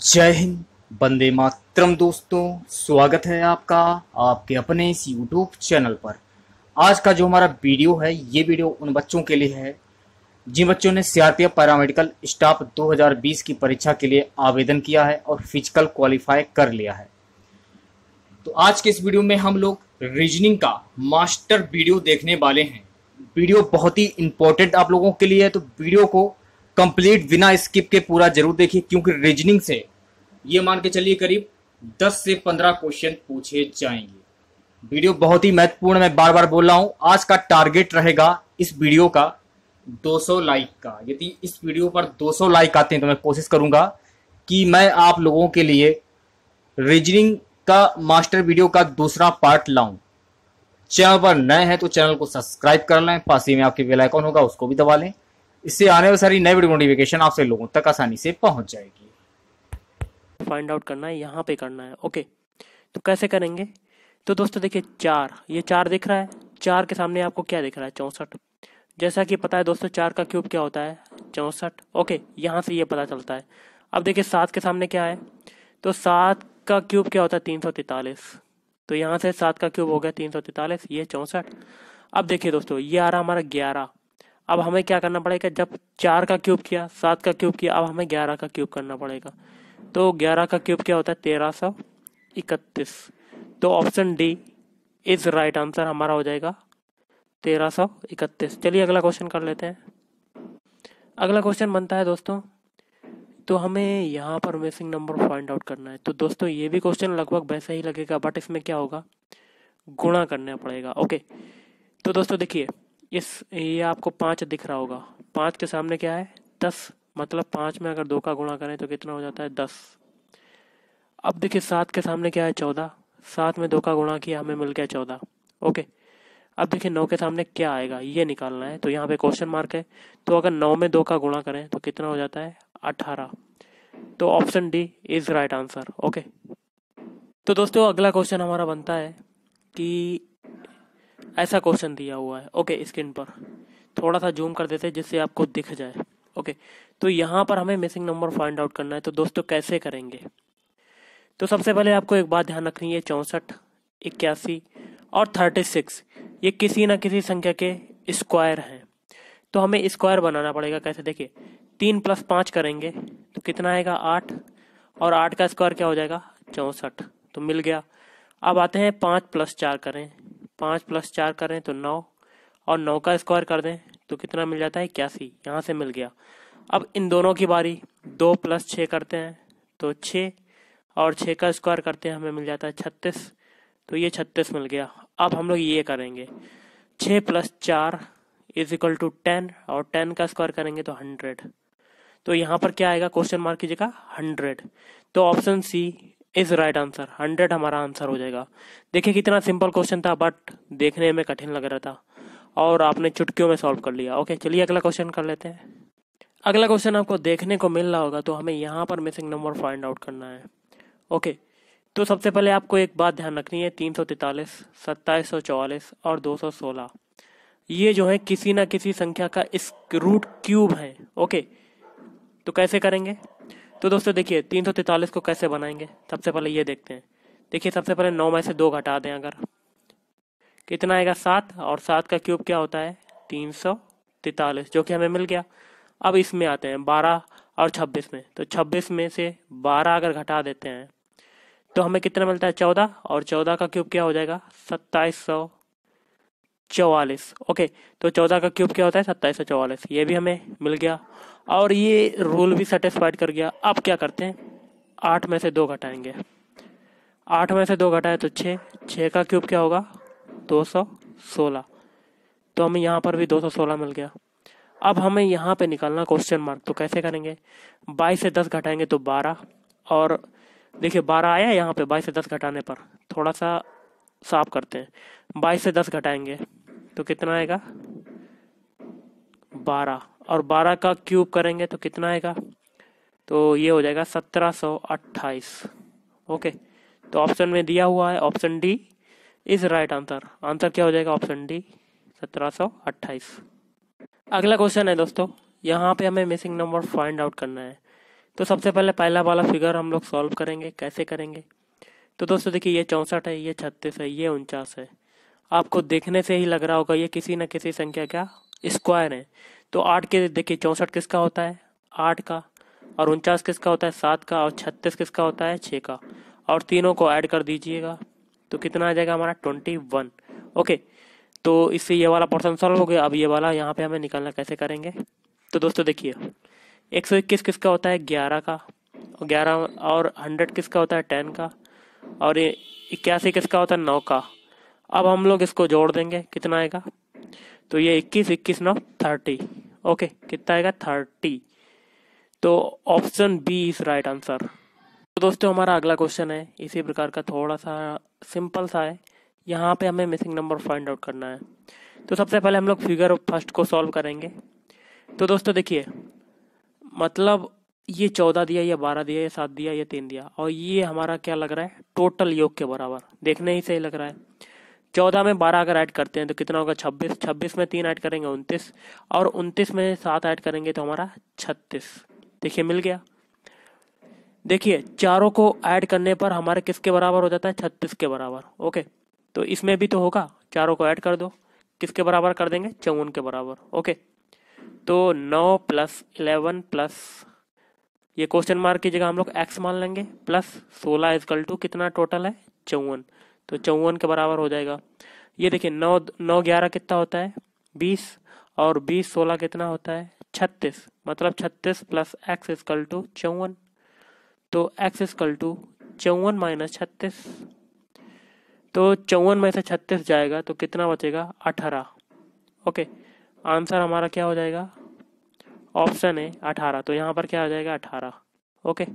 जय हिंद बंदे मातरम दोस्तों स्वागत है आपका आपके अपने इस यूट्यूब चैनल पर आज का जो हमारा वीडियो है ये वीडियो उन बच्चों के लिए है जिन बच्चों ने सीआरपीएफ पैरामेडिकल स्टाफ 2020 की परीक्षा के लिए आवेदन किया है और फिजिकल क्वालिफाई कर लिया है तो आज के इस वीडियो में हम लोग रीजनिंग का मास्टर वीडियो देखने वाले हैं वीडियो बहुत ही इंपॉर्टेंट आप लोगों के लिए है तो वीडियो को कंप्लीट बिना स्किप के पूरा जरूर देखिए क्योंकि रीजनिंग से ये मान के चलिए करीब 10 से 15 क्वेश्चन पूछे जाएंगे वीडियो बहुत ही महत्वपूर्ण मैं बार बार बोल रहा हूँ आज का टारगेट रहेगा इस वीडियो का 200 लाइक का यदि इस वीडियो पर 200 लाइक आते हैं तो मैं कोशिश करूंगा कि मैं आप लोगों के लिए रीजनिंग का मास्टर वीडियो का दूसरा पार्ट लाऊं चैनल पर नए हैं तो चैनल को सब्सक्राइब कर लें पास ही में आपके बेल होगा उसको भी दबा लें इससे आने वाली सारी नई वीडियो नोटिफिकेशन आपसे लोगों तक आसानी से पहुंच जाएगी फाइंड आउट करना है यहाँ पे करना है ओके तो कैसे करेंगे तो दोस्तों देखिए चार ये चार दिख रहा है चार के सामने आपको क्या दिख रहा है चौंसठ जैसा कि पता है दोस्तों चार का क्यूब क्या होता है चौंसठ ओके यहाँ से ये पता चलता है अब देखिए सात के सामने क्या है तो सात का क्यूब क्या होता है तीन सौ तैतालीस तो यहाँ से सात का क्यूब हो गया तीन सौ तैतालीस ये चौंसठ अब देखिए दोस्तों ये आ रहा हमारा ग्यारह अब हमें क्या करना पड़ेगा जब चार का क्यूब किया सात का क्यूब किया अब हमें ग्यारह का क्यूब करना पड़ेगा तो ग्यारह का क्यूब क्या होता है तेरह सौ इकतीस तो option D is right answer हमारा हो जाएगा तेरह सौ इकतीस चलिए अगला क्वेश्चन कर लेते हैं अगला क्वेश्चन बनता है दोस्तों तो हमें यहाँ पर मिसिंग नंबर फाइंड आउट करना है तो दोस्तों ये भी क्वेश्चन लगभग वैसा ही लगेगा बट इसमें क्या होगा गुणा करना पड़ेगा ओके तो दोस्तों देखिए इस ये आपको पाँच दिख रहा होगा पाँच के सामने क्या है दस मतलब पाँच में अगर दो का गुणा करें तो कितना हो जाता है दस अब देखिए सात के सामने क्या है चौदह सात में दो का गुणा किया हमें मिल गया चौदह ओके अब देखिए नौ के सामने क्या आएगा ये निकालना है तो यहाँ पे क्वेश्चन मार्क है तो अगर नौ में दो का गुणा करें तो कितना हो जाता है अठारह तो option D is right answer okay तो दोस्तों अगला क्वेश्चन हमारा बनता है कि ऐसा क्वेश्चन दिया हुआ है ओके स्क्रीन पर थोड़ा सा जूम कर देते हैं जिससे आपको दिख जाए ओके तो यहाँ पर हमें मिसिंग नंबर फाइंड आउट करना है तो दोस्तों कैसे करेंगे तो सबसे पहले आपको एक बात ध्यान रखनी है चौंसठ इक्यासी और थर्टी सिक्स ये किसी ना किसी संख्या के स्क्वायर हैं तो हमें स्क्वायर बनाना पड़ेगा कैसे देखिए तीन प्लस पाँच करेंगे तो कितना आएगा आठ और आठ का स्क्वायर क्या हो जाएगा चौंसठ तो मिल गया अब आते हैं पाँच प्लस चार करें पाँच प्लस चार करें तो नौ और नौ का स्क्वायर कर दें तो कितना मिल जाता है इक्यासी यहाँ से मिल गया अब इन दोनों की बारी दो प्लस छः करते हैं तो छः और छः का स्क्वायर करते हैं हमें मिल जाता है छत्तीस तो ये छत्तीस मिल गया अब हम लोग ये करेंगे छः प्लस चार इज इक्वल टू टेन और टेन का स्क्वायर करेंगे तो हंड्रेड तो यहाँ पर क्या आएगा क्वेश्चन मार्क कीजिएगा हंड्रेड तो option C is right answer hundred हमारा आंसर हो जाएगा देखिए कितना सिंपल क्वेश्चन था बट देखने में कठिन लग रहा था और आपने चुटकियों में सॉल्व कर लिया ओके चलिए अगला क्वेश्चन कर लेते हैं अगला क्वेश्चन आपको देखने को मिल रहा होगा तो हमें यहाँ पर मिसिंग नंबर फाइंड आउट करना है ओके तो सबसे पहले आपको एक बात ध्यान रखनी है तीन सौ तैतालीस सत्ताईस सौ चौवालीस और दो सौ सोलह ये जो है किसी ना किसी संख्या का इस रूट क्यूब है ओके तो कैसे करेंगे तो दोस्तों देखिए तीन सौ तैतालीस को कैसे बनाएंगे सबसे पहले ये देखते हैं देखिए सबसे पहले नौ में से दो घटा दें अगर कितना आएगा सात और सात का क्यूब क्या होता है तीन सौ तैतालीस जो कि हमें मिल गया अब इसमें आते हैं बारह और छब्बीस में तो छब्बीस में से बारह अगर घटा देते हैं तो हमें कितना मिलता है चौदह और चौदह का क्यूब क्या हो जाएगा सत्ताईस सौ चौवालीस ओके तो चौदह का क्यूब क्या होता है सत्ताईस सौ चौवालीस ये भी हमें मिल गया और ये रूल भी सेटिस्फाइड कर गया अब क्या करते हैं आठ में से दो घटाएंगे आठ में से दो घटाए तो छः छः का क्यूब क्या होगा दो सौ सोलह तो हमें यहाँ पर भी दो सौ सोलह मिल गया अब हमें यहाँ पे निकालना क्वेश्चन मार्क तो कैसे करेंगे बाईस से दस घटाएंगे तो बारह और देखिए बारह आया यहाँ पे बाईस से दस घटाने पर थोड़ा सा साफ करते हैं बाईस से दस घटाएंगे तो कितना आएगा बारह और बारह का क्यूब करेंगे तो कितना आएगा तो ये हो जाएगा सत्रह सौ अट्ठाईस ओके तो ऑप्शन में दिया हुआ है option D is right answer answer क्या हो जाएगा ऑप्शन डी सत्रह सौ अट्ठाईस अगला क्वेश्चन है दोस्तों यहाँ पे हमें मिसिंग नंबर फाइंड आउट करना है तो सबसे पहले पहला वाला फिगर हम लोग सॉल्व करेंगे कैसे करेंगे तो दोस्तों देखिए ये चौंसठ है ये छत्तीस है ये उनचास है आपको देखने से ही लग रहा होगा ये किसी न किसी संख्या का स्क्वायर है तो आठ के देखिए चौंसठ किसका होता है आठ का और उनचास किसका होता है सात का और छत्तीस किसका होता है छः का और तीनों को ऐड कर दीजिएगा तो कितना आ जाएगा हमारा ट्वेंटी वन ओके तो इससे ये वाला पोर्सन सॉल्व हो गया अब ये वाला यहाँ पे हमें निकालना कैसे करेंगे तो दोस्तों देखिए एक सौ इक्कीस किसका होता है ग्यारह का और ग्यारह और हंड्रेड किसका होता है टेन का और इक्यासी किसका होता है नौ का अब हम लोग इसको जोड़ देंगे कितना आएगा तो ये इक्कीस इक्कीस नौ थर्टी ओके कितना आएगा थर्टी तो option B is right answer तो दोस्तों हमारा अगला क्वेश्चन है इसी प्रकार का थोड़ा सा सिंपल सा है यहाँ पे हमें मिसिंग नंबर फाइंड आउट करना है तो सबसे पहले हम लोग फिगर फर्स्ट को सॉल्व करेंगे तो दोस्तों देखिए मतलब ये चौदह दिया ये बारह दिया ये सात दिया ये तीन दिया और ये हमारा क्या लग रहा है टोटल योग के बराबर देखने ही सही लग रहा है चौदह में बारह अगर ऐड करते हैं तो कितना होगा छब्बीस छब्बीस में तीन ऐड करेंगे उनतीस और उनतीस में सात ऐड करेंगे तो हमारा छत्तीस देखिए मिल गया देखिए चारों को ऐड करने पर हमारे किसके बराबर हो जाता है छत्तीस के बराबर ओके तो इसमें भी तो होगा चारों को ऐड कर दो किसके बराबर कर देंगे चौवन के बराबर ओके तो नौ प्लस इलेवन प्लस ये क्वेश्चन मार्क की जगह हम लोग एक्स मान लेंगे प्लस सोलह इजकल टू कितना टोटल है चौवन तो चौवन के बराबर हो जाएगा ये देखिए नौ नौ ग्यारह कितना होता है बीस और बीस सोलह कितना होता है छत्तीस मतलब छत्तीस प्लस एक्स इजकल टू चौवन तो एक्स इजकल टू चौवन माइनस छत्तीस तो चौवन में से छत्तीस जाएगा तो कितना बचेगा अठारह ओके आंसर हमारा क्या हो जाएगा ऑप्शन है अठारह तो यहाँ पर क्या हो जाएगा अठारह ओके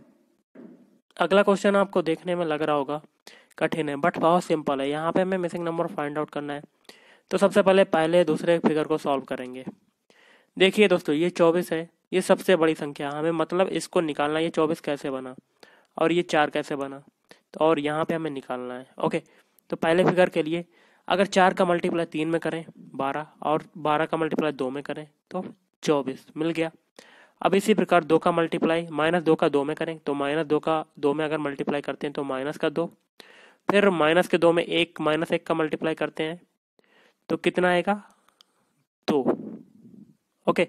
अगला क्वेश्चन आपको देखने में लग रहा होगा कठिन है बट बहुत सिंपल है यहाँ पे हमें मिसिंग नंबर फाइंड आउट करना है तो सबसे पहले पहले दूसरे फिगर को सॉल्व करेंगे देखिए दोस्तों ये चौबीस है ये सबसे बड़ी संख्या हमें मतलब इसको निकालना ये चौबीस कैसे बना और ये चार कैसे बना तो और यहाँ पे हमें निकालना है ओके तो पहले फिगर के लिए अगर चार का मल्टीप्लाई तीन में करें बारह और बारह का मल्टीप्लाई दो में करें तो चौबीस मिल गया अब इसी प्रकार दो का मल्टीप्लाई माइनस दो का दो में करें तो माइनस दो का दो में अगर मल्टीप्लाई करते हैं तो माइनस का दो फिर माइनस के दो में एक माइनस एक का मल्टीप्लाई करते हैं तो कितना आएगा दो ओके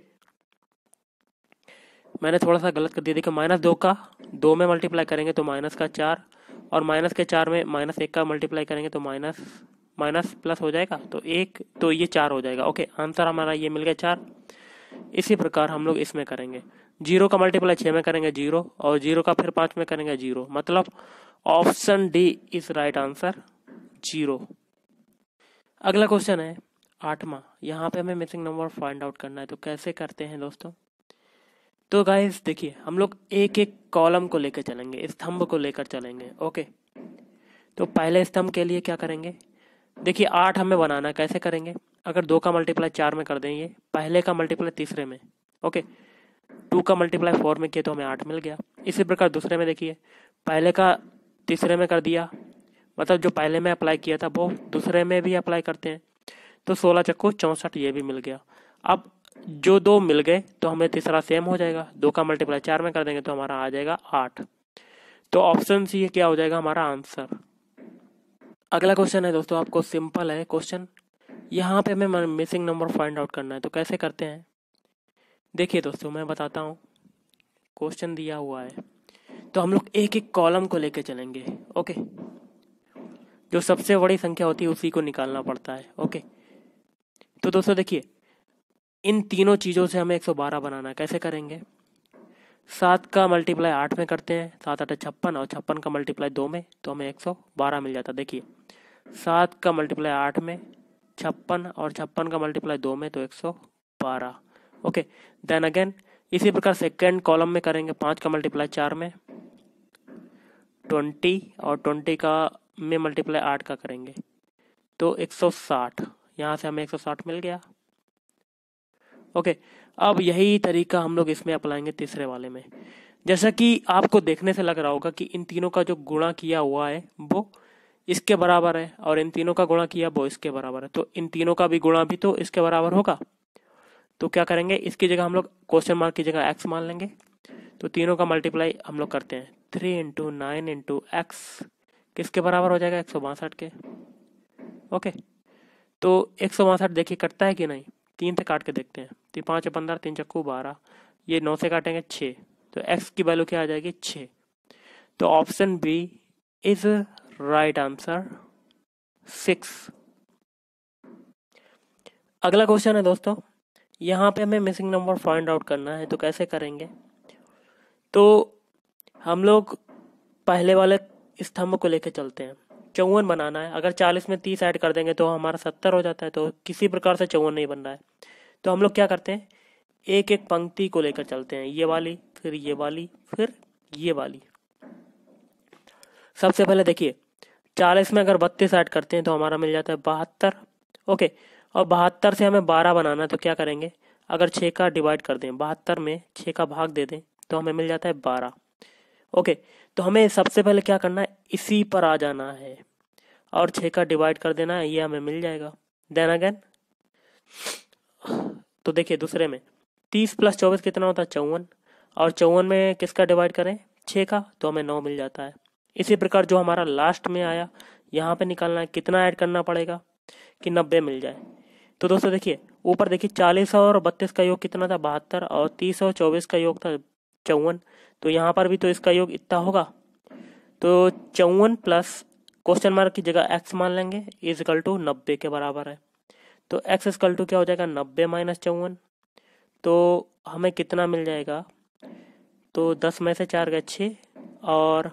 मैंने थोड़ा सा गलत कर दिया देखिए माइनस दो का दो में मल्टीप्लाई करेंगे तो माइनस का चार और माइनस के चार में माइनस एक का मल्टीप्लाई करेंगे तो माइनस माइनस प्लस हो जाएगा तो एक तो ये चार हो जाएगा ओके आंसर हमारा ये मिल गया चार इसी प्रकार हम लोग इसमें करेंगे जीरो का मल्टीप्लाई छः में करेंगे जीरो और जीरो का फिर पाँच में करेंगे जीरो मतलब option D is right answer zero अगला क्वेश्चन है आठवां यहाँ पे हमें मिसिंग नंबर फाइंड आउट करना है तो कैसे करते हैं दोस्तों तो गाइस देखिए हम लोग एक एक कॉलम को लेकर चलेंगे स्तंभ को लेकर चलेंगे ओके तो पहले स्तंभ के लिए क्या करेंगे देखिए आठ हमें बनाना कैसे करेंगे अगर दो का मल्टीप्लाई चार में कर देंगे पहले का मल्टीप्लाई तीसरे में ओके okay. टू का मल्टीप्लाई फोर में किया तो हमें आठ मिल गया इसी प्रकार दूसरे में देखिए पहले का तीसरे में कर दिया मतलब जो पहले में अप्लाई किया था वो दूसरे में भी अप्लाई करते हैं तो सोलह चक्को चौंसठ ये भी मिल गया अब जो दो मिल गए तो हमें तीसरा सेम हो जाएगा दो का मल्टीप्लाई चार में कर देंगे तो हमारा आ जाएगा आठ तो ऑप्शन सी क्या हो जाएगा हमारा आंसर अगला क्वेश्चन है दोस्तों आपको सिंपल है क्वेश्चन यहाँ पे हमें मिसिंग नंबर फाइंड आउट करना है तो कैसे करते हैं देखिए दोस्तों मैं बताता हूँ क्वेश्चन दिया हुआ है तो हम लोग एक एक कॉलम को लेकर चलेंगे ओके जो सबसे बड़ी संख्या होती है उसी को निकालना पड़ता है ओके तो दोस्तों देखिए इन तीनों चीज़ों से हमें 112 बनाना कैसे करेंगे सात का मल्टीप्लाई आठ में करते हैं सात आठ छप्पन और छप्पन का मल्टीप्लाई दो में तो हमें 112 मिल जाता है देखिए सात का मल्टीप्लाई आठ में छप्पन और छप्पन का मल्टीप्लाई दो में तो 112 ओके देन अगेन इसी प्रकार सेकेंड कॉलम में करेंगे पाँच का मल्टीप्लाई चार में ट्वेंटी और ट्वेंटी का में मल्टीप्लाई आठ का करेंगे तो एक सौ साठ यहाँ से हमें एक सौ साठ मिल गया ओके अब यही तरीका हम लोग इसमें अपनाएंगे तीसरे वाले में जैसा कि आपको देखने से लग रहा होगा कि इन तीनों का जो गुणा किया हुआ है वो इसके बराबर है और इन तीनों का गुणा किया वो इसके बराबर है तो इन तीनों का भी गुणा भी तो इसके बराबर होगा तो क्या करेंगे इसकी जगह हम लोग क्वेश्चन मार्क की जगह एक्स मान लेंगे तो तीनों का मल्टीप्लाई हम लोग करते हैं three into nine into x किसके बराबर हो जाएगा एक सौ बासठ के ओके तो एक सौ बासठ देखिए कटता है कि नहीं तीन से काट के देखते हैं तो पाँच पंद्रह तीन चक्कू बारह ये नौ से काटेंगे छः तो एक्स की वैल्यू क्या आ जाएगी छः तो option B is right answer six अगला क्वेश्चन है दोस्तों यहाँ पे हमें मिसिंग नंबर फाइंड आउट करना है तो कैसे करेंगे तो हम लोग पहले वाले स्तंभ को लेकर चलते हैं चौवन बनाना है अगर चालीस में तीस ऐड कर देंगे तो हमारा सत्तर हो जाता है तो किसी प्रकार से चौवन नहीं बन रहा है तो हम लोग क्या करते हैं एक एक पंक्ति को लेकर चलते हैं ये वाली फिर ये वाली फिर ये वाली सबसे पहले देखिए चालीस में अगर बत्तीस ऐड करते हैं तो हमारा मिल जाता है बहत्तर ओके और बहत्तर से हमें बारह बनाना है तो क्या करेंगे अगर छः का डिवाइड कर दें बहत्तर में छः का भाग दे दें तो हमें मिल जाता है बारह ओके तो हमें सबसे पहले क्या करना है इसी पर आ जाना है और छः का डिवाइड कर देना है ये हमें मिल जाएगा देन अगेन तो देखिए दूसरे में तीस प्लस चौबीस कितना होता है चौवन और चौवन में किसका डिवाइड करें छः का तो हमें नौ मिल जाता है इसी प्रकार जो हमारा लास्ट में आया यहाँ पे निकालना है कितना ऐड करना पड़ेगा कि नब्बे मिल जाए तो दोस्तों देखिए ऊपर देखिए चालीस और बत्तीस का योग कितना था बहत्तर और तीस और चौबीस का योग था चौवन तो यहाँ पर भी तो इसका योग इतना होगा तो चौवन प्लस क्वेश्चन मार्क की जगह एक्स मान लेंगे इज टू नब्बे के बराबर है तो एक्स इजकल टू क्या हो जाएगा नब्बे माइनस चौवन तो हमें कितना मिल जाएगा तो दस में से चार गए छः और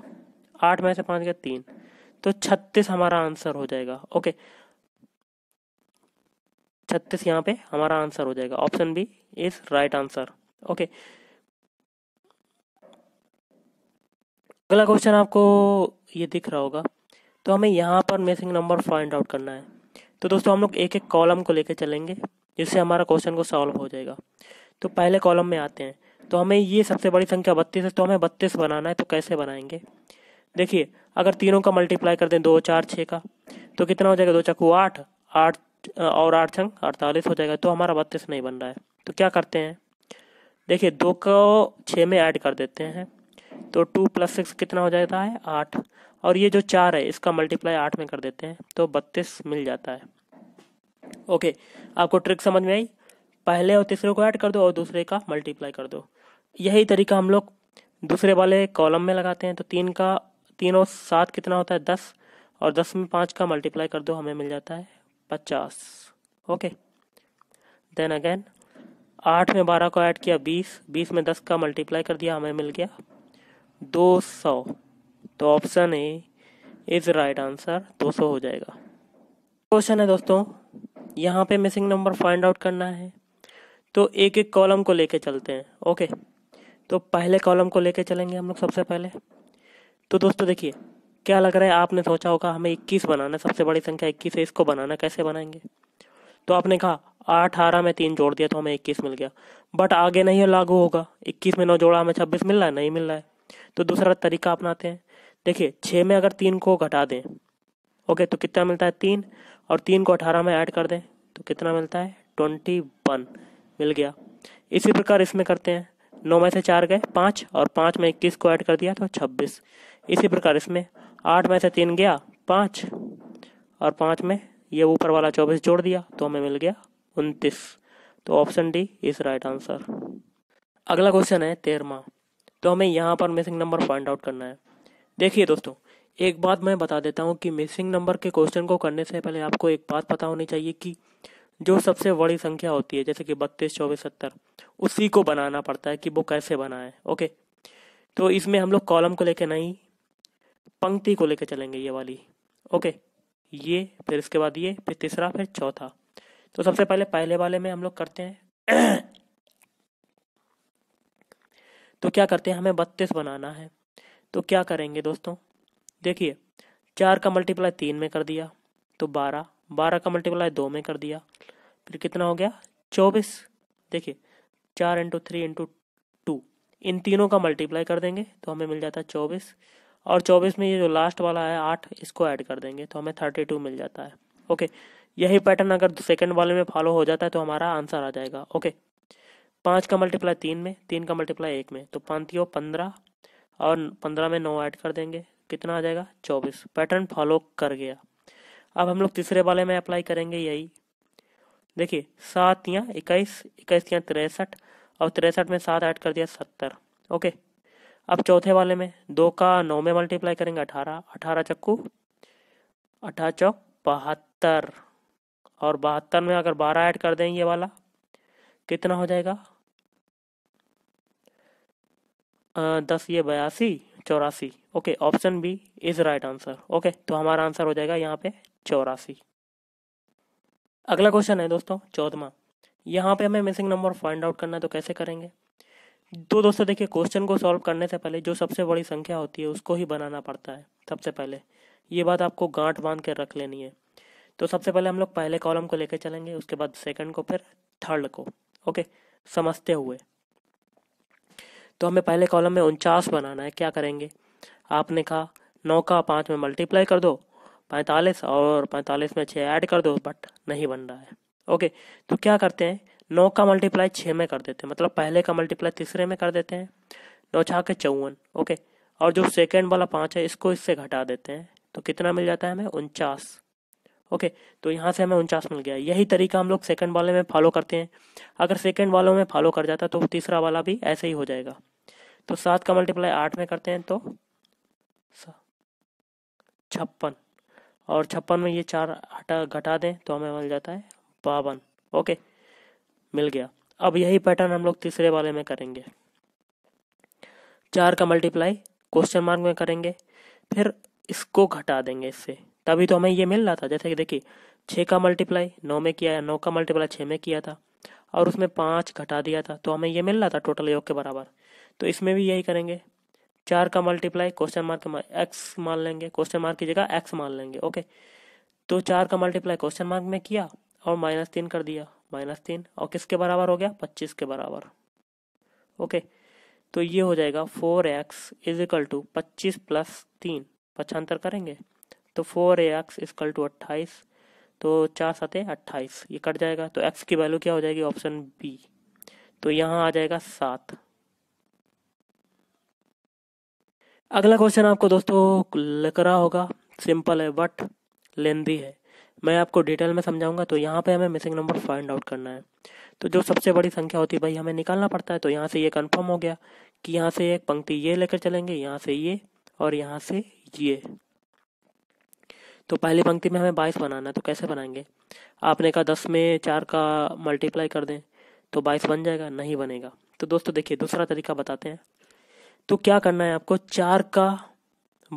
आठ में से पाँच गए तीन तो छत्तीस हमारा आंसर हो जाएगा ओके छत्तीस यहाँ पे हमारा आंसर हो जाएगा option B is right answer okay अगला क्वेश्चन आपको ये दिख रहा होगा तो हमें यहाँ पर मिसिंग नंबर फाइंड आउट करना है तो दोस्तों हम लोग एक एक कॉलम को लेकर चलेंगे जिससे हमारा क्वेश्चन को सॉल्व हो जाएगा तो पहले कॉलम में आते हैं तो हमें ये सबसे बड़ी संख्या बत्तीस है तो हमें बत्तीस बनाना है तो कैसे बनाएंगे देखिए अगर तीनों का मल्टीप्लाई कर दें दो चार छः का तो कितना हो जाएगा दो चक्कू आठ आठ और आठ छंग अड़तालीस हो जाएगा तो हमारा बत्तीस नहीं बन रहा है तो क्या करते हैं देखिए दो को छः में ऐड कर देते हैं तो टू प्लस सिक्स कितना हो जाता है आठ और ये जो चार है इसका मल्टीप्लाई आठ में कर देते हैं तो बत्तीस मिल जाता है ओके आपको ट्रिक समझ में आई पहले और तीसरे को ऐड कर दो और दूसरे का मल्टीप्लाई कर दो यही तरीका हम लोग दूसरे वाले कॉलम में लगाते हैं तो तीन का तीन और सात कितना होता है दस और दस में पाँच का मल्टीप्लाई कर दो हमें मिल जाता है पचास ओके देन अगेन आठ में बारह को ऐड किया बीस बीस में दस का मल्टीप्लाई कर दिया हमें मिल गया दो सौ तो option A is right answer दो सौ हो जाएगा क्वेश्चन है दोस्तों यहाँ पे मिसिंग नंबर फाइंड आउट करना है तो एक एक कॉलम को लेके चलते हैं ओके तो पहले कॉलम को लेके चलेंगे हम लोग सबसे पहले तो दोस्तों देखिए क्या लग रहा है आपने सोचा होगा हमें इक्कीस बनाना सबसे बड़ी संख्या इक्कीस है इसको बनाना कैसे बनाएंगे तो आपने कहा अठारह में तीन जोड़ दिया तो हमें इक्कीस मिल गया बट आगे नहीं लागू होगा इक्कीस में नौ जोड़ा हमें छब्बीस मिल रहा है नहीं मिल रहा है तो दूसरा तरीका अपनाते हैं देखिए छः में अगर तीन को घटा दें ओके तो कितना मिलता है तीन और तीन को अठारह में ऐड कर दें तो कितना मिलता है ट्वेंटी वन मिल गया इसी प्रकार इसमें करते हैं नौ में से चार गए पाँच और पाँच में इक्कीस को ऐड कर दिया तो छब्बीस इसी प्रकार इसमें आठ में से तीन गया पाँच और पाँच में ये ऊपर वाला चौबीस जोड़ दिया तो हमें मिल गया उनतीस तो option D is right answer अगला क्वेश्चन है तेरवा तो हमें यहाँ पर मिसिंग नंबर फाइंड आउट करना है देखिए दोस्तों एक बात मैं बता देता हूँ कि मिसिंग नंबर के क्वेश्चन को करने से पहले आपको एक बात पता होनी चाहिए कि जो सबसे बड़ी संख्या होती है जैसे कि बत्तीस चौबीस सत्तर उसी को बनाना पड़ता है कि वो कैसे बनाए ओके तो इसमें हम लोग कॉलम को लेके नहीं पंक्ति को लेकर चलेंगे ये वाली ओके ये फिर इसके बाद ये फिर तीसरा फिर चौथा तो सबसे पहले पहले वाले में हम लोग करते हैं तो क्या करते हैं हमें बत्तीस बनाना है तो क्या करेंगे दोस्तों देखिए चार का मल्टीप्लाई तीन में कर दिया तो बारह बारह का मल्टीप्लाई दो में कर दिया फिर कितना हो गया चौबीस देखिए चार इंटू थ्री इंटू टू इन तीनों का मल्टीप्लाई कर देंगे तो हमें मिल जाता है चौबीस और चौबीस में ये जो लास्ट वाला है आठ इसको ऐड कर देंगे तो हमें थर्टी टू मिल जाता है ओके यही पैटर्न अगर सेकेंड वाले में फॉलो हो जाता है तो हमारा आंसर आ जाएगा ओके पाँच का मल्टीप्लाई तीन में तीन का मल्टीप्लाई एक में तो पांतियों पंद्रह और पंद्रह में नौ ऐड कर देंगे कितना आ जाएगा चौबीस पैटर्न फॉलो कर गया अब हम लोग तीसरे वाले में अप्लाई करेंगे यही देखिए सात या इक्कीस इक्कीस या तिरसठ और तिरसठ में सात ऐड कर दिया सत्तर ओके अब चौथे वाले में दो का नौ में मल्टीप्लाई करेंगे अठारह अठारह चक्कू अठारह चौक बहत्तर और बहत्तर में अगर बारह ऐड कर दें ये वाला कितना हो जाएगा आ, दस ये बयासी चौरासी okay option B is right answer okay तो हमारा आंसर हो जाएगा यहाँ पे चौरासी अगला क्वेश्चन है दोस्तों चौदमा यहाँ पे हमें मिसिंग नंबर फाइंड आउट करना है तो कैसे करेंगे तो दोस्तों देखिए क्वेश्चन को सॉल्व करने से पहले जो सबसे बड़ी संख्या होती है उसको ही बनाना पड़ता है सबसे पहले ये बात आपको गांठ बांध के रख लेनी है तो सबसे पहले हम लोग पहले कॉलम को लेकर चलेंगे उसके बाद सेकंड को फिर थर्ड को ओके समझते हुए तो हमें पहले कॉलम में उनचास बनाना है क्या करेंगे आपने कहा नौ का पाँच में मल्टीप्लाई कर दो पैंतालीस और पैंतालीस में छः ऐड कर दो बट नहीं बन रहा है ओके तो क्या करते हैं नौ का मल्टीप्लाई छः में कर देते हैं मतलब पहले का मल्टीप्लाई तीसरे में कर देते हैं नौ छा के चौवन ओके और जो सेकेंड वाला पाँच है इसको इससे घटा देते हैं तो कितना मिल जाता है हमें उनचास ओके तो यहाँ से हमें उनचास मिल गया यही तरीका हम लोग सेकंड वाले में फॉलो करते हैं अगर सेकंड वालों में फॉलो कर जाता तो तीसरा वाला भी ऐसे ही हो जाएगा तो सात का मल्टीप्लाई आठ में करते हैं तो छप्पन और छप्पन में ये चार हटा घटा दें तो हमें मिल जाता है बावन ओके मिल गया अब यही पैटर्न हम लोग तीसरे वाले में करेंगे चार का मल्टीप्लाई क्वेश्चन मार्क में करेंगे फिर इसको घटा देंगे इससे तभी तो हमें ये मिल रहा था जैसे कि देखिए छः का मल्टीप्लाई नौ में किया नौ का मल्टीप्लाई छः में किया था और उसमें पाँच घटा दिया था तो हमें ये मिल रहा था टोटल योग के बराबर तो इसमें भी यही करेंगे चार का मल्टीप्लाई क्वेश्चन मार्क एक्स मान लेंगे क्वेश्चन मार्क की जगह एक्स मान लेंगे ओके तो चार का मल्टीप्लाई क्वेश्चन मार्क में किया और माइनस तीन कर दिया माइनस तीन और किसके बराबर हो गया पच्चीस के बराबर ओके तो ये हो जाएगा four x is equal to पच्चीस प्लस तीन पचहत्तर करेंगे तो फोर एक्स इजकल टू अट्ठाईस तो चार सात अट्ठाईस ये कट जाएगा तो एक्स की वैल्यू क्या हो जाएगी ऑप्शन बी तो यहाँ आ जाएगा सात अगला क्वेश्चन आपको दोस्तों लग रहा होगा सिंपल है बट लेंदी है मैं आपको डिटेल में समझाऊंगा तो यहाँ पे हमें मिसिंग नंबर फाइंड आउट करना है तो जो सबसे बड़ी संख्या होती है भाई हमें निकालना पड़ता है तो यहाँ से ये कन्फर्म हो गया कि यहाँ से एक पंक्ति ये लेकर चलेंगे यहाँ से ये और यहाँ से ये तो पहली पंक्ति में हमें बाईस बनाना है तो कैसे बनाएंगे आपने कहा दस में चार का मल्टीप्लाई कर दें तो बाईस बन जाएगा नहीं बनेगा तो दोस्तों देखिए दूसरा तरीका बताते हैं तो क्या करना है आपको चार का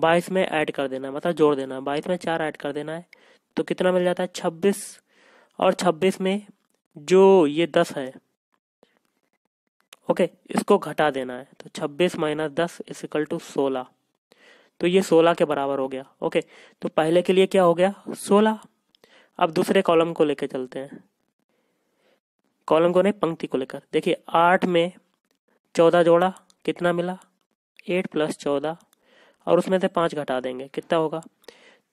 बाईस में ऐड कर देना है मतलब जोड़ देना है बाईस में चार ऐड कर देना है तो कितना मिल जाता है छब्बीस और छब्बीस में जो ये दस है ओके इसको घटा देना है तो छब्बीस माइनस दस इज इक्वल टू सोलह तो ये सोलह के बराबर हो गया ओके तो पहले के लिए क्या हो गया सोलह अब दूसरे कॉलम को लेकर चलते हैं कॉलम को नहीं पंक्ति को लेकर देखिए आठ में चौदह जोड़ा कितना मिला एट प्लस चौदह और उसमें से पाँच घटा देंगे कितना होगा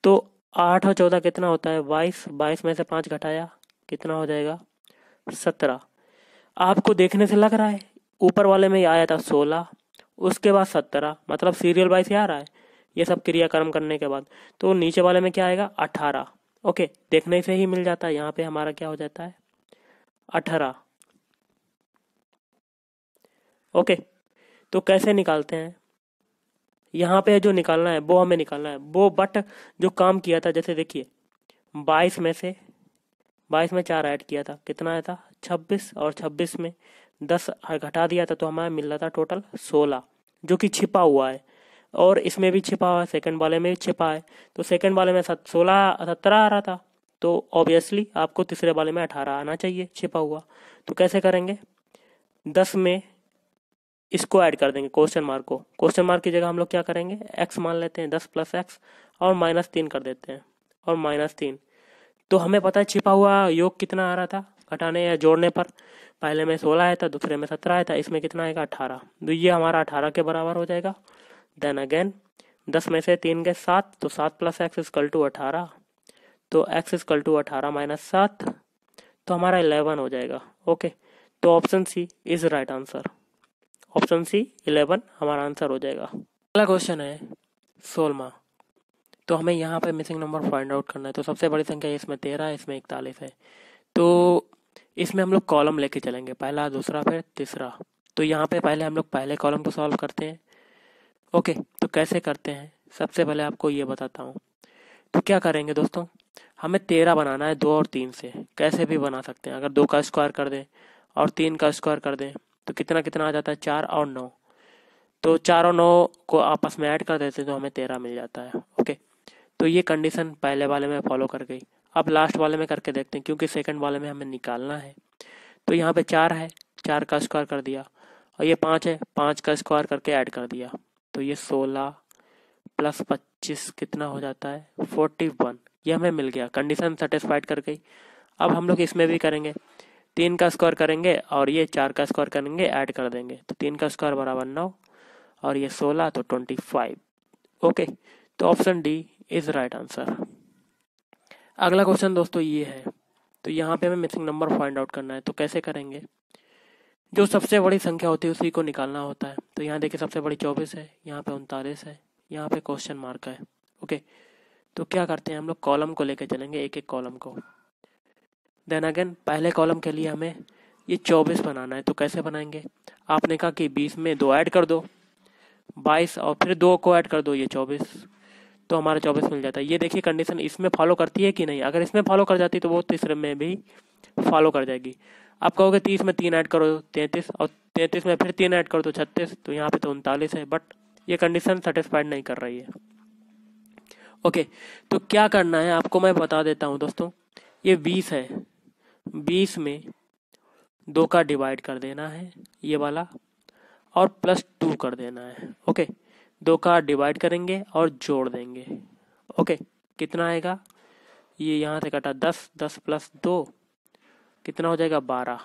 तो आठ और चौदह कितना होता है बाईस बाईस में से पाँच घटाया कितना हो जाएगा सत्रह आपको देखने से लग रहा है ऊपर वाले में आया था सोलह उसके बाद सत्रह मतलब सीरियल वाइज ये आ रहा है ये सब क्रियाक्रम करने के बाद तो नीचे वाले में क्या आएगा अठारह ओके देखने से ही मिल जाता है यहाँ पे हमारा क्या हो जाता है अठारह ओके तो कैसे निकालते हैं यहाँ पे जो निकालना है वो हमें निकालना है वो बट जो काम किया था जैसे देखिए बाईस में से बाईस में चार ऐड किया था कितना आया था छब्बीस और छब्बीस में दस घटा दिया था तो हमारा मिल रहा था टोटल सोलह जो कि छिपा हुआ है और इसमें भी छिपा हुआ है सेकेंड वाले में भी छिपा है तो सेकेंड वाले में सोलह सत्रह आ रहा था तो ऑब्वियसली आपको तीसरे वाले में अठारह आना चाहिए छिपा हुआ तो कैसे करेंगे दस में इसको ऐड कर देंगे क्वेश्चन मार्क को क्वेश्चन मार्क की जगह हम लोग क्या करेंगे एक्स मान लेते हैं दस प्लस एक्स और माइनस तीन कर देते हैं और माइनस तीन तो हमें पता है छिपा हुआ योग कितना आ रहा था घटाने या जोड़ने पर पहले में सोलह आया था दूसरे में सत्रह आया था इसमें कितना आएगा अठारह तो ये हमारा अठारह के बराबर हो जाएगा देन अगेन दस में से तीन के सात तो सात प्लस एक्स इजकल टू अठारह तो एक्स इजकल टू अठारह माइनस सात तो हमारा इलेवन हो जाएगा ओके तो option C is right answer option C eleven हमारा आंसर हो जाएगा अगला क्वेश्चन है सोलमा तो हमें यहाँ पर मिसिंग नंबर फाइंड आउट करना है तो सबसे बड़ी संख्या इसमें तेरह है इसमें इकतालीस है तो इसमें हम लोग कॉलम लेके चलेंगे पहला दूसरा फिर तीसरा तो यहाँ पे पहले हम लोग पहले कॉलम को सॉल्व करते हैं ओके तो कैसे करते हैं सबसे पहले आपको ये बताता हूँ तो क्या करेंगे दोस्तों हमें तेरह बनाना है दो और तीन से कैसे भी बना सकते हैं अगर दो का स्क्वायर कर दें और तीन का स्क्वायर कर दें तो कितना कितना आ जाता है चार और नौ तो चार और नौ को आपस में ऐड कर देते तो हमें तेरह मिल जाता है ओके तो ये कंडीशन पहले वाले में फॉलो कर गई अब लास्ट वाले में करके देखते हैं क्योंकि सेकंड वाले में हमें निकालना है तो यहाँ पे चार है चार का स्क्वायर कर दिया और ये पाँच है पाँच का स्क्वायर करके ऐड कर दिया तो ये सोलह प्लस पच्चीस कितना हो जाता है फोर्टी वन ये हमें मिल गया कंडीशन सेटिस्फाइड कर गई अब हम लोग इसमें भी करेंगे तीन का स्क्वायर करेंगे और ये चार का स्क्वायर करेंगे ऐड कर देंगे तो तीन का स्क्वायर बराबर नौ और ये सोलह तो ट्वेंटी फाइव ओके तो option D is right answer अगला क्वेश्चन दोस्तों ये है तो यहाँ पे हमें मिसिंग नंबर फाइंड आउट करना है तो कैसे करेंगे जो सबसे बड़ी संख्या होती है उसी को निकालना होता है तो यहाँ देखिए सबसे बड़ी चौबीस है यहाँ पे उनतालीस है यहाँ पे क्वेश्चन मार्क है ओके तो क्या करते हैं हम लोग कॉलम को लेकर चलेंगे एक एक कॉलम को देन अगेन पहले कॉलम के लिए हमें ये चौबीस बनाना है तो कैसे बनाएंगे आपने कहा कि बीस में दो ऐड कर दो बाईस और फिर दो को ऐड कर दो ये चौबीस तो हमारा चौबीस मिल जाता है ये देखिए कंडीशन इसमें फॉलो करती है कि नहीं अगर इसमें फॉलो कर जाती तो वो तीसरे में भी फॉलो कर जाएगी आप कहोगे तीस में तीन ऐड करो तैंतीस और तैंतीस में फिर तीन ऐड करो तो छत्तीस तो यहाँ पे तो उनतालीस है बट ये कंडीशन सेटिस्फाइड नहीं कर रही है ओके तो क्या करना है आपको मैं बता देता हूँ दोस्तों ये बीस है बीस में दो का डिवाइड कर देना है ये वाला और प्लस टू कर देना है ओके दो का डिवाइड करेंगे और जोड़ देंगे ओके कितना आएगा ये यहाँ से कटा दस दस प्लस दो कितना हो जाएगा बारह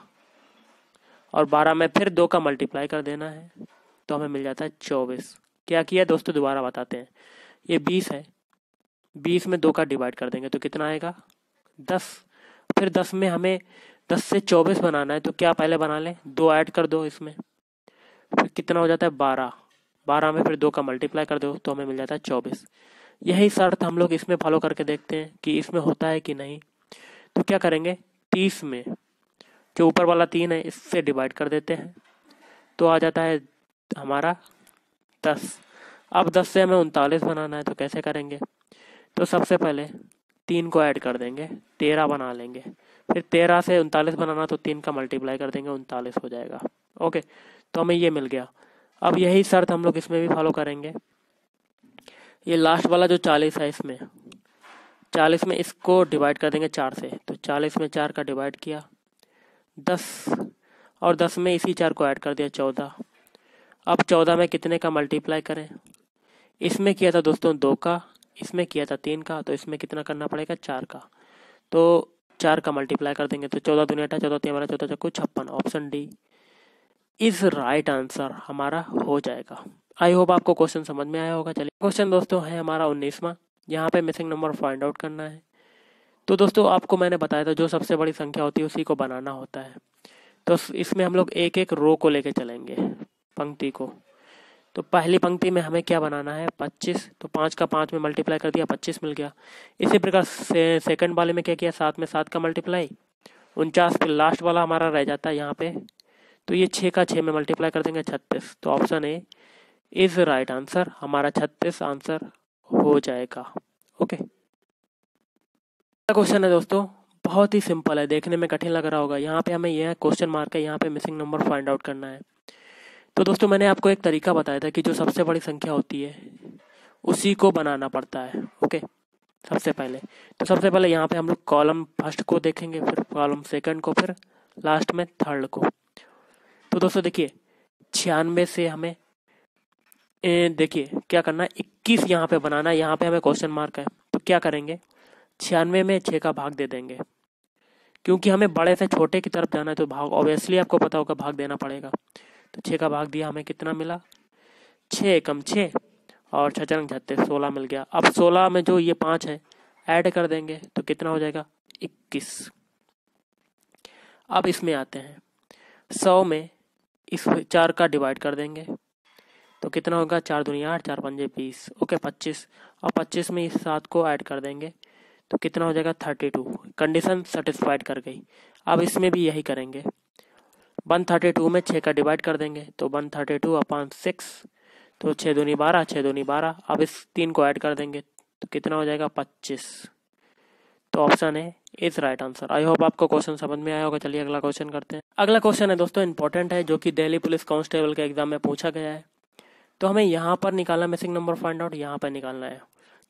और बारह में फिर दो का मल्टीप्लाई कर देना है तो हमें मिल जाता है चौबीस क्या किया दोस्तों दोबारा बताते हैं ये बीस है बीस में दो का डिवाइड कर देंगे तो कितना आएगा दस फिर दस में हमें दस से चौबीस बनाना है तो क्या पहले बना लें दो ऐड कर दो इसमें फिर कितना हो जाता है बारह बारह में फिर दो का मल्टीप्लाई कर दो तो हमें मिल जाता है चौबीस यही शर्त हम लोग इसमें फॉलो करके देखते हैं कि इसमें होता है कि नहीं तो क्या करेंगे तीस में जो ऊपर वाला तीन है इससे डिवाइड कर देते हैं तो आ जाता है हमारा दस अब दस से हमें उनतालीस बनाना है तो कैसे करेंगे तो सबसे पहले तीन को ऐड कर देंगे तेरह बना लेंगे फिर तेरह से उनतालीस बनाना तो तीन का मल्टीप्लाई कर देंगे उनतालीस हो जाएगा ओके तो हमें ये मिल गया अब यही शर्त हम लोग इसमें भी फॉलो करेंगे ये लास्ट वाला जो चालीस है इसमें चालीस में इसको डिवाइड कर देंगे चार से तो चालीस में चार का डिवाइड किया दस और दस में इसी चार को ऐड कर दिया चौदह अब चौदह में कितने का मल्टीप्लाई करें इसमें किया था दोस्तों दो का इसमें किया था तीन का तो इसमें कितना करना पड़ेगा चार का तो चार का मल्टीप्लाई कर देंगे तो चौदह दुनिया अठा चौदह तीन चौदह चौको छप्पन option D is right answer हमारा हो जाएगा आई होप आपको क्वेश्चन समझ में आया होगा चलिए क्वेश्चन दोस्तों है हमारा उन्नीसवा यहाँ पे मिसिंग नंबर फाइंड आउट करना है तो दोस्तों आपको मैंने बताया था जो सबसे बड़ी संख्या होती है उसी को बनाना होता है तो इसमें हम लोग एक एक रो को लेके चलेंगे पंक्ति को तो पहली पंक्ति में हमें क्या बनाना है 25 तो पाँच का पाँच में मल्टीप्लाई कर दिया 25 मिल गया इसी प्रकार से, सेकंड वाले में क्या किया सात में सात का मल्टीप्लाई उनचास फिर लास्ट वाला हमारा रह जाता है यहाँ पे तो ये छः का छः में मल्टीप्लाई कर देंगे छत्तीस तो option A is right answer हमारा छत्तीस आंसर हो जाएगा ओके क्वेश्चन है दोस्तों बहुत ही सिंपल है देखने में कठिन लग रहा होगा यहाँ पे हमें यह क्वेश्चन मार्क है यहाँ पे मिसिंग नंबर फाइंड आउट करना है तो दोस्तों मैंने आपको एक तरीका बताया था कि जो सबसे बड़ी संख्या होती है उसी को बनाना पड़ता है ओके सबसे पहले तो सबसे पहले यहाँ पे हम लोग कॉलम फर्स्ट को देखेंगे फिर कॉलम सेकंड को फिर लास्ट में थर्ड को तो दोस्तों देखिए छियानवे से हमें देखिए क्या करना है इक्कीस यहाँ पे बनाना है यहाँ पे हमें क्वेश्चन मार्क है तो क्या करेंगे छियानवे में छः का भाग दे देंगे क्योंकि हमें बड़े से छोटे की तरफ जाना है तो भाग ऑब्वियसली आपको पता होगा भाग देना पड़ेगा तो छः का भाग दिया हमें कितना मिला छः एकम छः और छचरंग छत्ते सोलह मिल गया अब सोलह में जो ये पाँच है ऐड कर देंगे तो कितना हो जाएगा इक्कीस अब इसमें आते हैं सौ में इस चार का डिवाइड कर देंगे तो कितना होगा चार दुनिया आठ चार पंजे बीस ओके पच्चीस और पच्चीस में इस सात को ऐड कर देंगे तो कितना हो जाएगा थर्टी टू कंडीशन सेटिस्फाइड कर गई अब इसमें भी यही करेंगे वन थर्टी टू में छः का डिवाइड कर देंगे तो one thirty two upon six तो छः दूनी बारह छः दूनी बारह अब इस तीन को ऐड कर देंगे तो कितना हो जाएगा पच्चीस तो ऑप्शन है is right answer I hope आपको क्वेश्चन समझ में आया होगा चलिए अगला क्वेश्चन करते हैं अगला क्वेश्चन है दोस्तों इंपॉर्टेंट है जो कि दिल्ली पुलिस कांस्टेबल के एग्जाम में पूछा गया है तो हमें यहाँ पर निकालना मिसिंग नंबर फाइंड आउट यहाँ पर निकालना है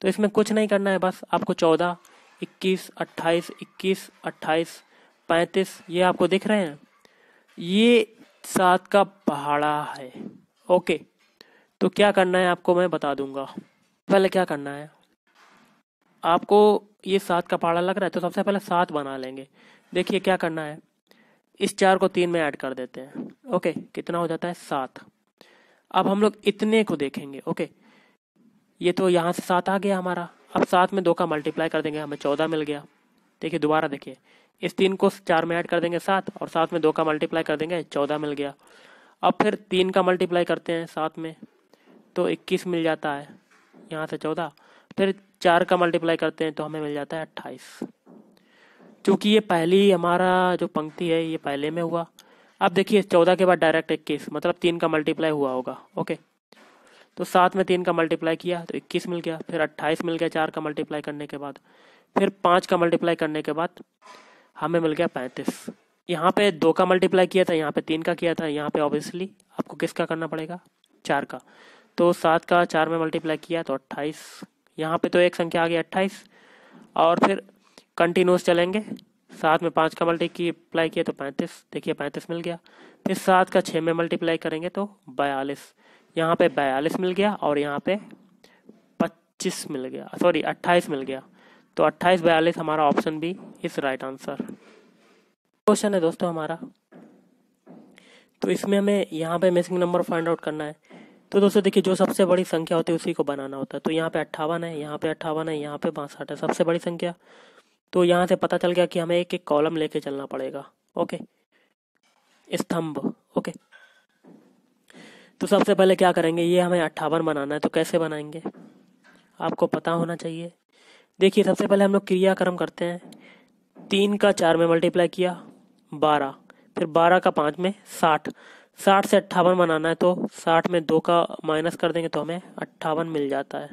तो इसमें कुछ नहीं करना है बस आपको चौदह इक्कीस अट्ठाईस इक्कीस अट्ठाईस पैंतीस ये आपको दिख रहे हैं ये सात का पहाड़ा है ओके तो क्या करना है आपको मैं बता दूंगा पहले क्या करना है आपको ये सात का पहाड़ा लग रहा है तो सबसे पहले सात बना लेंगे देखिए क्या करना है इस चार को तीन में ऐड कर देते हैं ओके कितना हो जाता है सात अब हम लोग इतने को देखेंगे ओके ये तो यहाँ से सात आ गया हमारा अब सात में दो का मल्टीप्लाई कर देंगे हमें चौदह मिल गया देखिए दोबारा देखिए इस तीन को चार में ऐड कर देंगे सात और सात में दो का मल्टीप्लाई कर देंगे चौदह मिल गया अब फिर तीन का मल्टीप्लाई करते हैं सात में तो इक्कीस मिल जाता है यहाँ से चौदह फिर चार का मल्टीप्लाई करते हैं तो हमें मिल जाता है अट्ठाईस क्योंकि ये पहली हमारा जो पंक्ति है ये पहले में हुआ अब देखिए चौदह के बाद डायरेक्ट इक्कीस मतलब तीन का मल्टीप्लाई हुआ होगा ओके तो सात में तीन का मल्टीप्लाई किया तो इक्कीस मिल गया फिर अट्ठाईस मिल गया चार का मल्टीप्लाई करने के बाद फिर पाँच का मल्टीप्लाई करने के बाद हमें मिल गया पैंतीस यहाँ पे दो का मल्टीप्लाई किया था यहाँ पे तीन का किया था यहाँ पे ऑब्वियसली आपको किसका करना पड़ेगा चार का तो सात का चार में मल्टीप्लाई किया तो अट्ठाईस यहाँ पे तो एक संख्या आ गई अट्ठाईस और फिर कंटिन्यूस चलेंगे सात में पाँच का मल्टीप्लाई किया तो पैंतीस देखिए पैंतीस मिल गया फिर सात का छः में मल्टीप्लाई करेंगे तो बयालीस यहाँ पे बयालीस मिल गया और यहाँ पे पच्चीस मिल गया सॉरी अट्ठाईस मिल गया तो अट्ठाईस बयालीस हमारा option B is right answer question है दोस्तों हमारा तो इसमें हमें यहाँ पे मिसिंग नंबर फाइंड आउट करना है तो दोस्तों देखिए जो सबसे बड़ी संख्या होती है उसी को बनाना होता है तो यहाँ पे अट्ठावन है यहाँ पे अट्ठावन है यहाँ पे बासठ है सबसे बड़ी संख्या तो यहाँ से पता चल गया कि हमें एक एक कॉलम लेके चलना पड़ेगा ओके स्तंभ ओके तो सबसे पहले क्या करेंगे ये हमें अट्ठावन बनाना है तो कैसे बनाएंगे आपको पता होना चाहिए देखिए सबसे पहले हम लोग क्रियाक्रम करते हैं तीन का चार में मल्टीप्लाई किया बारह फिर बारह का पाँच में साठ साठ से अट्ठावन बनाना है तो साठ में दो का माइनस कर देंगे तो हमें अट्ठावन मिल जाता है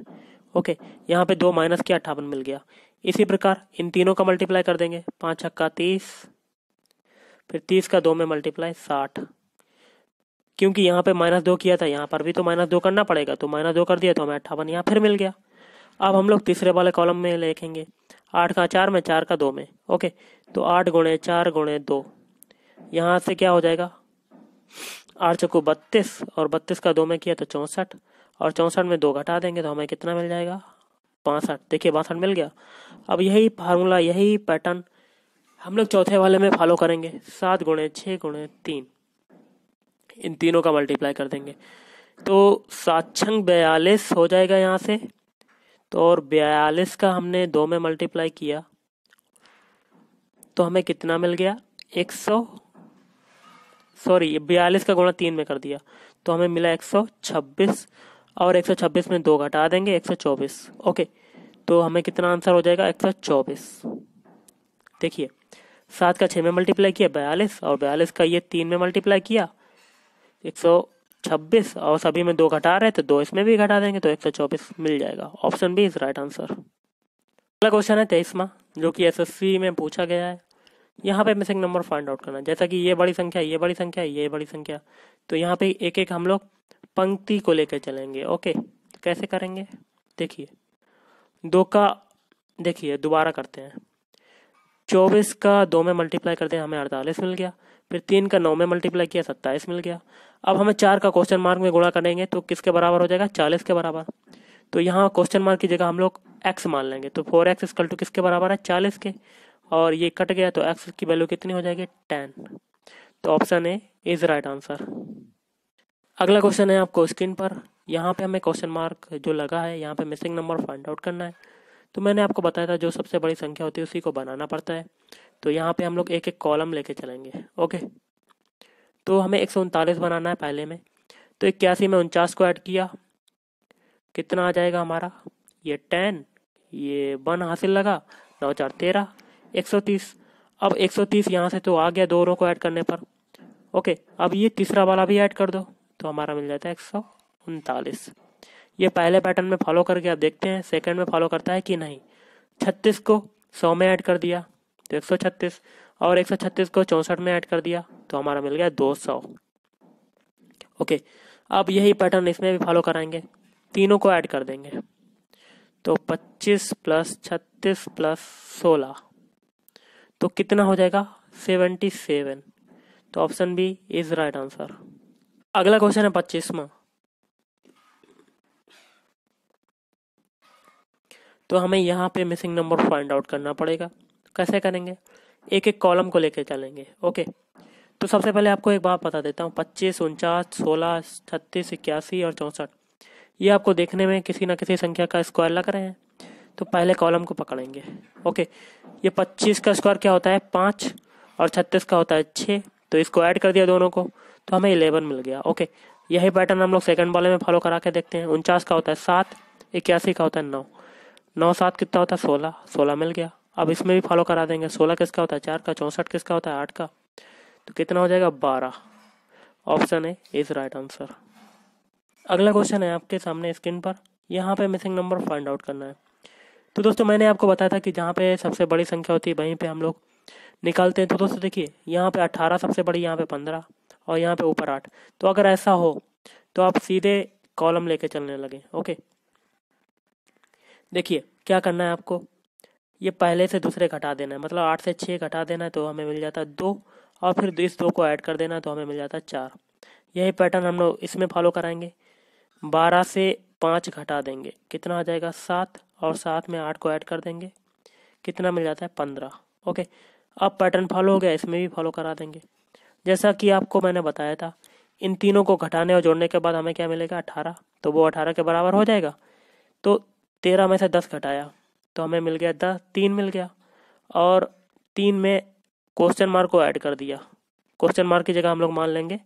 ओके यहाँ पे दो माइनस किया अट्ठावन मिल गया इसी प्रकार इन तीनों का मल्टीप्लाई कर देंगे पाँच हक्का तीस फिर तीस का दो में मल्टीप्लाई साठ क्योंकि यहाँ पे माइनस दो किया था यहाँ पर भी तो माइनस दो करना पड़ेगा तो माइनस दो कर दिया तो हमें अट्ठावन यहाँ फिर मिल गया अब हम लोग तीसरे वाले कॉलम में लिखेंगे आठ का चार में चार का दो में ओके तो आठ गुणे चार गुणे दो यहाँ से क्या हो जाएगा आठ चौको बत्तीस और बत्तीस का दो में किया तो चौंसठ और चौंसठ में दो घटा देंगे तो हमें कितना मिल जाएगा बासठ देखिए बासठ मिल गया अब यही फार्मूला यही पैटर्न हम लोग चौथे वाले में फॉलो करेंगे सात गुणे छः गुणे तीन इन तीनों का मल्टीप्लाई कर देंगे तो सात छंग बयालीस हो जाएगा यहाँ से तो और बयालीस का हमने दो में मल्टीप्लाई किया तो हमें कितना मिल गया एक सौ सॉरी बयालीस का गुणा तीन में कर दिया तो हमें मिला एक सौ छब्बीस और एक सौ छब्बीस में दो घटा देंगे एक सौ चौबीस ओके तो हमें कितना आंसर हो जाएगा एक सौ चौबीस देखिए सात का छः में मल्टीप्लाई किया बयालीस और बयालीस का ये तीन में मल्टीप्लाई किया एक सौ छब्बीस और सभी में दो घटा रहे तो दो इसमें भी घटा देंगे तो एक सौ चौबीस मिल जाएगा option B is right answer अगला क्वेश्चन है तेईसवा जो कि एसएससी में पूछा गया है यहाँ पे मिसिंग नंबर फाइंड आउट करना जैसा कि ये बड़ी संख्या ये बड़ी संख्या ये बड़ी संख्या तो यहाँ पे एक एक हम लोग पंक्ति को लेकर चलेंगे ओके तो कैसे करेंगे देखिए दो का देखिए दोबारा करते हैं चौबीस का दो में मल्टीप्लाई करते हैं हमें अड़तालीस मिल गया फिर तीन का नौ में मल्टीप्लाई किया सत्ताईस मिल गया अब हमें चार का क्वेश्चन मार्क में गुणा करेंगे तो किसके बराबर हो जाएगा चालीस के बराबर तो यहाँ क्वेश्चन मार्क की जगह हम लोग एक्स मान लेंगे तो फोर एक्स इसकल टू किसके बराबर है चालीस के और ये कट गया तो एक्स की वैल्यू कितनी हो जाएगी टेन तो option A is right answer अगला क्वेश्चन है आपको स्क्रीन पर यहाँ पे हमें क्वेश्चन मार्क जो लगा है यहाँ पे मिसिंग नंबर फाइंड आउट करना है तो मैंने आपको बताया था जो सबसे बड़ी संख्या होती है उसी को बनाना पड़ता है तो यहाँ पे हम लोग एक एक कॉलम लेके चलेंगे ओके तो हमें एक बनाना है पहले में तो इक्यासी में उनचास को ऐड किया कितना आ जाएगा हमारा ये टेन ये वन हासिल लगा नौ चार तेरह एक सौ तीस अब एक सौ तीस यहाँ से तो आ गया दो रो को ऐड करने पर ओके अब ये तीसरा वाला भी ऐड कर दो तो हमारा मिल जाता है एक सौ उनतालीस ये पहले पैटर्न में फॉलो करके आप देखते हैं सेकंड में फॉलो करता है कि नहीं छत्तीस को सौ में ऐड कर दिया तो छत्तीस और एक सौ छत्तीस को चौसठ में ऐड कर दिया तो हमारा मिल गया दो सौ ओके अब यही पैटर्न इसमें भी फॉलो कराएंगे तीनों को ऐड कर देंगे तो पच्चीस प्लस छत्तीस प्लस सोलह तो कितना हो जाएगा सेवन तो option B is right answer अगला क्वेश्चन है पच्चीसवा तो हमें यहाँ पे मिसिंग नंबर फाइंड आउट करना पड़ेगा कैसे करेंगे एक एक कॉलम को लेकर चलेंगे ओके तो सबसे पहले आपको एक बात बता देता हूँ पच्चीस उनचास सोलह छत्तीस इक्यासी और चौंसठ ये आपको देखने में किसी ना किसी संख्या का स्क्वायर लग रहे हैं तो पहले कॉलम को पकड़ेंगे ओके ये पच्चीस का स्क्वायर क्या होता है पाँच और छत्तीस का होता है छः तो इसको ऐड कर दिया दोनों को तो हमें इलेवन मिल गया ओके यही पैटर्न हम लोग सेकंड वाले में फॉलो करा के देखते हैं उनचास का होता है सात इक्यासी का होता है नौ नौ सात कितना होता है सोलह सोलह मिल गया अब इसमें भी फॉलो करा देंगे सोलह किसका होता है चार का चौंसठ किसका होता है आठ का तो कितना हो जाएगा बारह option A is right answer अगला क्वेश्चन है आपके सामने स्क्रीन पर यहाँ पे मिसिंग नंबर फाइंड आउट करना है तो दोस्तों मैंने आपको बताया था कि जहाँ पे सबसे बड़ी संख्या होती है वहीं पे हम लोग निकालते हैं तो दोस्तों देखिए यहाँ पे अट्ठारह सबसे बड़ी यहाँ पे पंद्रह और यहाँ पे ऊपर आठ तो अगर ऐसा हो तो आप सीधे कॉलम लेके चलने लगे ओके देखिए क्या करना है आपको ये पहले से दूसरे घटा देना है मतलब आठ से छः घटा देना है तो हमें मिल जाता है दो और फिर इस दो को ऐड कर देना है तो हमें मिल जाता है चार यही पैटर्न हम लोग इसमें फॉलो कराएंगे बारह से पाँच घटा देंगे कितना आ जाएगा सात और सात में आठ को ऐड कर देंगे कितना मिल जाता है पंद्रह ओके अब पैटर्न फॉलो हो गया इसमें भी फॉलो करा देंगे जैसा कि आपको मैंने बताया था इन तीनों को घटाने और जोड़ने के बाद हमें क्या मिलेगा अठारह तो वो अठारह के बराबर हो जाएगा तो तेरह में से दस घटाया तो हमें मिल गया था तीन मिल गया और तीन में क्वेश्चन मार्क को ऐड कर दिया क्वेश्चन मार्क की जगह हम लोग मान लेंगे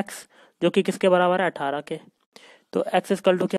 एक्स जो कि किसके बराबर है अठारह के तो एक्स इजकल टू क्या